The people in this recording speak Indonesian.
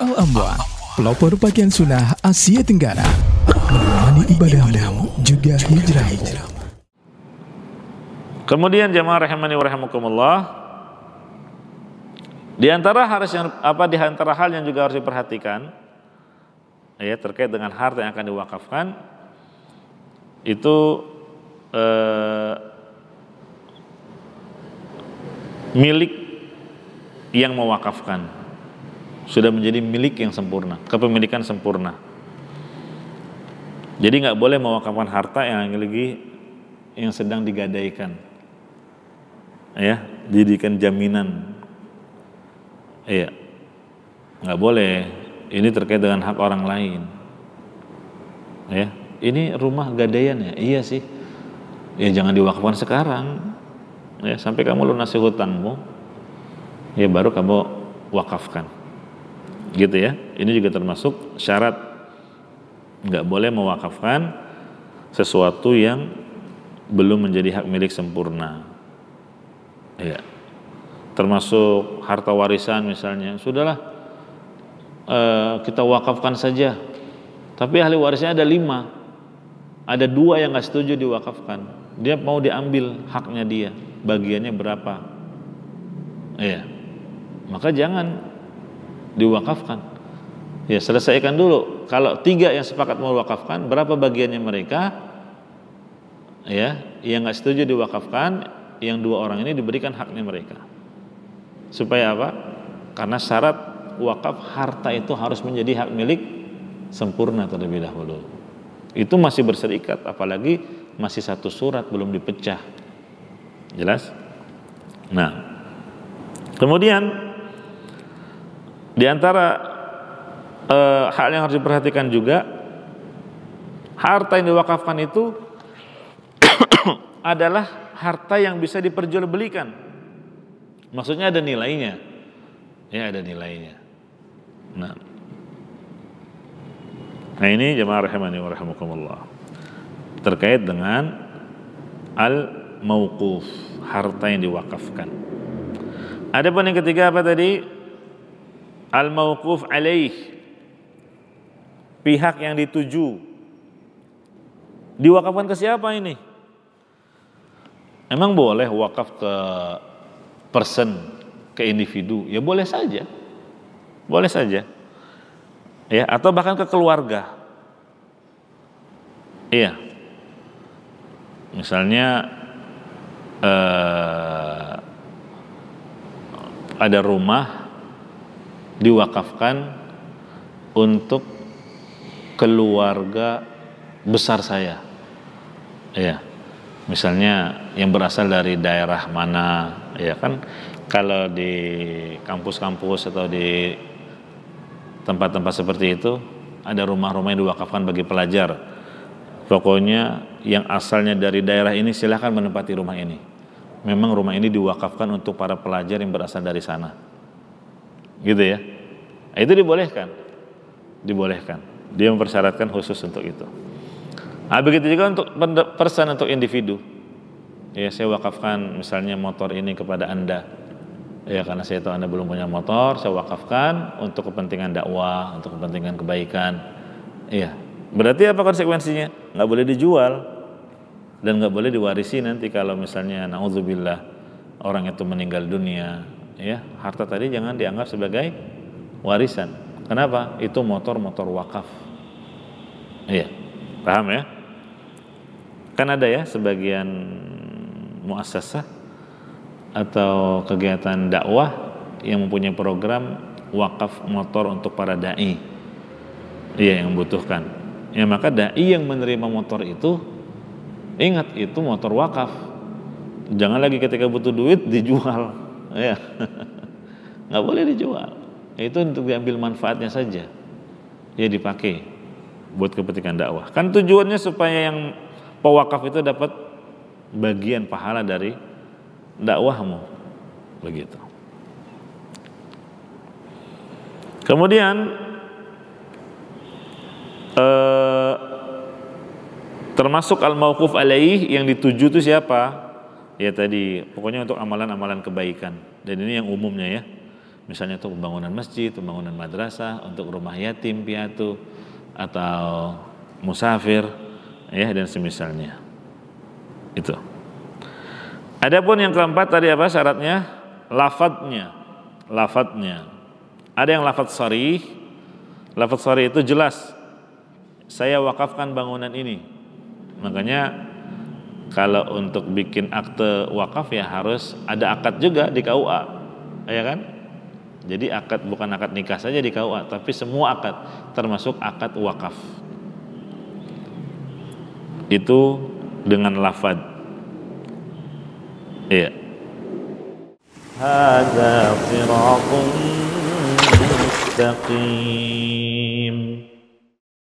Al-Amwan, pelopor pakaian sunnah Asia Tenggara. Menemani ibadahmu juga hijrah. Kemudian jemaah rahimani wa rahimakumullah, di antara harus yang apa di antara hal yang juga harus diperhatikan ya terkait dengan harta yang akan diwakafkan itu eh, milik yang mewakafkan sudah menjadi milik yang sempurna, kepemilikan sempurna. Jadi nggak boleh mewakafkan harta yang lagi yang sedang digadaikan. Ya, jadikan jaminan. ya Nggak boleh. Ini terkait dengan hak orang lain. Ya, ini rumah gadaian ya. Iya sih. Ya jangan diwakafkan sekarang. Ya, sampai kamu lunasi hutangmu. Ya baru kamu wakafkan gitu ya ini juga termasuk syarat nggak boleh mewakafkan sesuatu yang belum menjadi hak milik sempurna ya termasuk harta warisan misalnya sudahlah eh, kita wakafkan saja tapi ahli warisnya ada lima ada dua yang nggak setuju diwakafkan dia mau diambil haknya dia bagiannya berapa ya maka jangan diwakafkan ya selesaikan dulu kalau tiga yang sepakat mau wakafkan berapa bagiannya mereka ya yang nggak setuju diwakafkan yang dua orang ini diberikan haknya mereka supaya apa karena syarat wakaf harta itu harus menjadi hak milik sempurna terlebih dahulu itu masih berserikat apalagi masih satu surat belum dipecah jelas nah kemudian di antara eh, hal yang harus diperhatikan juga harta yang diwakafkan itu adalah harta yang bisa diperjualbelikan. Maksudnya ada nilainya. Ya ada nilainya. Nah. Nah ini jemaah rahimani wa rahimakumullah. Terkait dengan al mauquf, harta yang diwakafkan. Ada pun yang ketiga apa tadi? al-mauquf alaih pihak yang dituju diwakafkan ke siapa ini emang boleh wakaf ke person ke individu ya boleh saja boleh saja ya atau bahkan ke keluarga iya misalnya eh, ada rumah diwakafkan untuk keluarga besar saya. Ya. Misalnya yang berasal dari daerah mana, ya kan kalau di kampus-kampus atau di tempat-tempat seperti itu ada rumah-rumah yang diwakafkan bagi pelajar. Pokoknya yang asalnya dari daerah ini silahkan menempati rumah ini. Memang rumah ini diwakafkan untuk para pelajar yang berasal dari sana gitu ya nah, itu dibolehkan dibolehkan dia mempersyaratkan khusus untuk itu nah, begitu juga untuk persen untuk individu ya saya wakafkan misalnya motor ini kepada anda ya karena saya tahu anda belum punya motor saya wakafkan untuk kepentingan dakwah untuk kepentingan kebaikan iya berarti apa konsekuensinya nggak boleh dijual dan nggak boleh diwarisi nanti kalau misalnya naudzubillah orang itu meninggal dunia ya harta tadi jangan dianggap sebagai warisan kenapa itu motor-motor wakaf iya paham ya kan ada ya sebagian muassasah atau kegiatan dakwah yang mempunyai program wakaf motor untuk para dai iya yang membutuhkan ya maka dai yang menerima motor itu ingat itu motor wakaf jangan lagi ketika butuh duit dijual ya nggak boleh dijual itu untuk diambil manfaatnya saja ya dipakai buat kepentingan dakwah kan tujuannya supaya yang pewakaf itu dapat bagian pahala dari dakwahmu begitu kemudian eh, termasuk al mauquf alaih yang dituju itu siapa ya tadi pokoknya untuk amalan-amalan kebaikan dan ini yang umumnya ya misalnya untuk pembangunan masjid, pembangunan madrasah, untuk rumah yatim piatu atau musafir ya dan semisalnya. Itu. Adapun yang keempat tadi apa syaratnya? Lafadznya. Lafadznya. Ada yang lafadz sari, Lafadz sari itu jelas saya wakafkan bangunan ini. Makanya kalau untuk bikin akte wakaf ya harus ada akad juga di KUA ya kan jadi akad bukan akad nikah saja di KUA tapi semua akad termasuk akad wakaf itu dengan lafad iya هذا صراط مستقيم